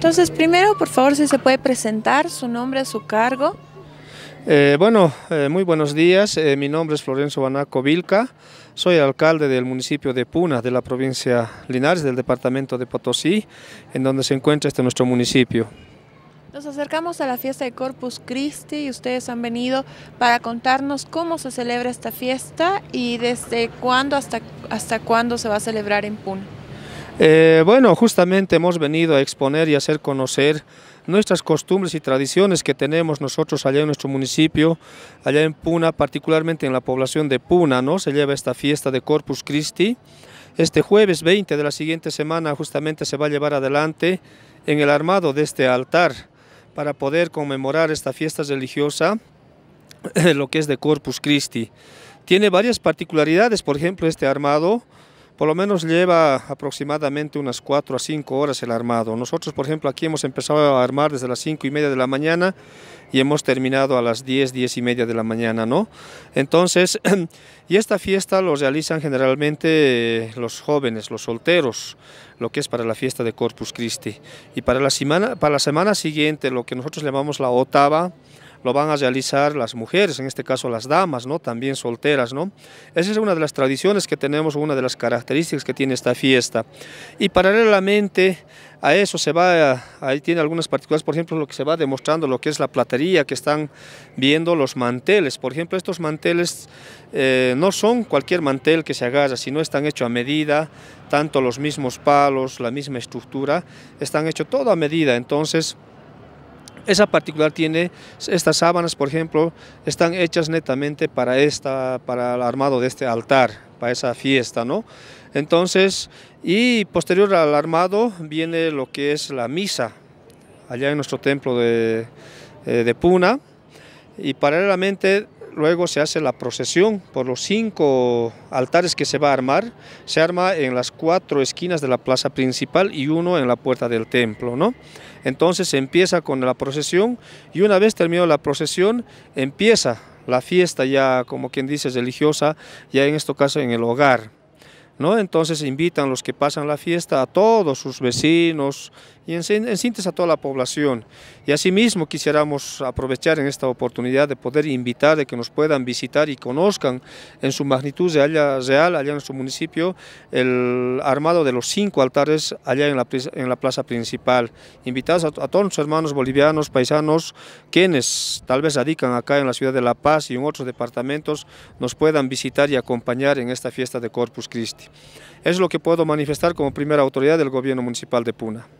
Entonces, primero, por favor, si se puede presentar su nombre, su cargo. Eh, bueno, eh, muy buenos días. Eh, mi nombre es Florenzo Banaco Vilca. Soy alcalde del municipio de Puna, de la provincia Linares, del departamento de Potosí, en donde se encuentra este nuestro municipio. Nos acercamos a la fiesta de Corpus Christi y ustedes han venido para contarnos cómo se celebra esta fiesta y desde cuándo hasta, hasta cuándo se va a celebrar en Puna. Eh, bueno, justamente hemos venido a exponer y hacer conocer nuestras costumbres y tradiciones que tenemos nosotros allá en nuestro municipio, allá en Puna, particularmente en la población de Puna, ¿no? Se lleva esta fiesta de Corpus Christi. Este jueves 20 de la siguiente semana justamente se va a llevar adelante en el armado de este altar para poder conmemorar esta fiesta religiosa, lo que es de Corpus Christi. Tiene varias particularidades, por ejemplo, este armado por lo menos lleva aproximadamente unas 4 a 5 horas el armado. Nosotros, por ejemplo, aquí hemos empezado a armar desde las 5 y media de la mañana y hemos terminado a las 10, 10 y media de la mañana, ¿no? Entonces, y esta fiesta lo realizan generalmente eh, los jóvenes, los solteros, lo que es para la fiesta de Corpus Christi. Y para la semana, para la semana siguiente, lo que nosotros llamamos la octava, lo van a realizar las mujeres, en este caso las damas, ¿no? también solteras. ¿no? Esa es una de las tradiciones que tenemos, una de las características que tiene esta fiesta. Y paralelamente a eso se va, ahí tiene algunas particularidades... por ejemplo, lo que se va demostrando, lo que es la platería, que están viendo los manteles. Por ejemplo, estos manteles eh, no son cualquier mantel que se agarra, sino están hechos a medida, tanto los mismos palos, la misma estructura, están hechos todo a medida. Entonces, esa particular tiene, estas sábanas por ejemplo, están hechas netamente para, esta, para el armado de este altar, para esa fiesta, ¿no? Entonces, y posterior al armado viene lo que es la misa, allá en nuestro templo de, eh, de Puna, y paralelamente luego se hace la procesión por los cinco altares que se va a armar. Se arma en las cuatro esquinas de la plaza principal y uno en la puerta del templo. ¿no? Entonces se empieza con la procesión y una vez terminada la procesión empieza la fiesta ya, como quien dice, religiosa, ya en este caso en el hogar. Entonces invitan los que pasan la fiesta a todos sus vecinos y en, síntesis a toda la población. Y asimismo quisiéramos aprovechar en esta oportunidad de poder invitar, de que nos puedan visitar y conozcan en su magnitud de allá, real, allá en nuestro municipio, el armado de los cinco altares allá en la, plaza principal. Invitados a, a todos nuestros hermanos bolivianos, paisanos, quienes tal vez radican acá en la ciudad de La Paz y en otros departamentos, nos puedan visitar y acompañar en esta fiesta de Corpus Christi. Es lo que puedo manifestar como primera autoridad del gobierno municipal de Puna.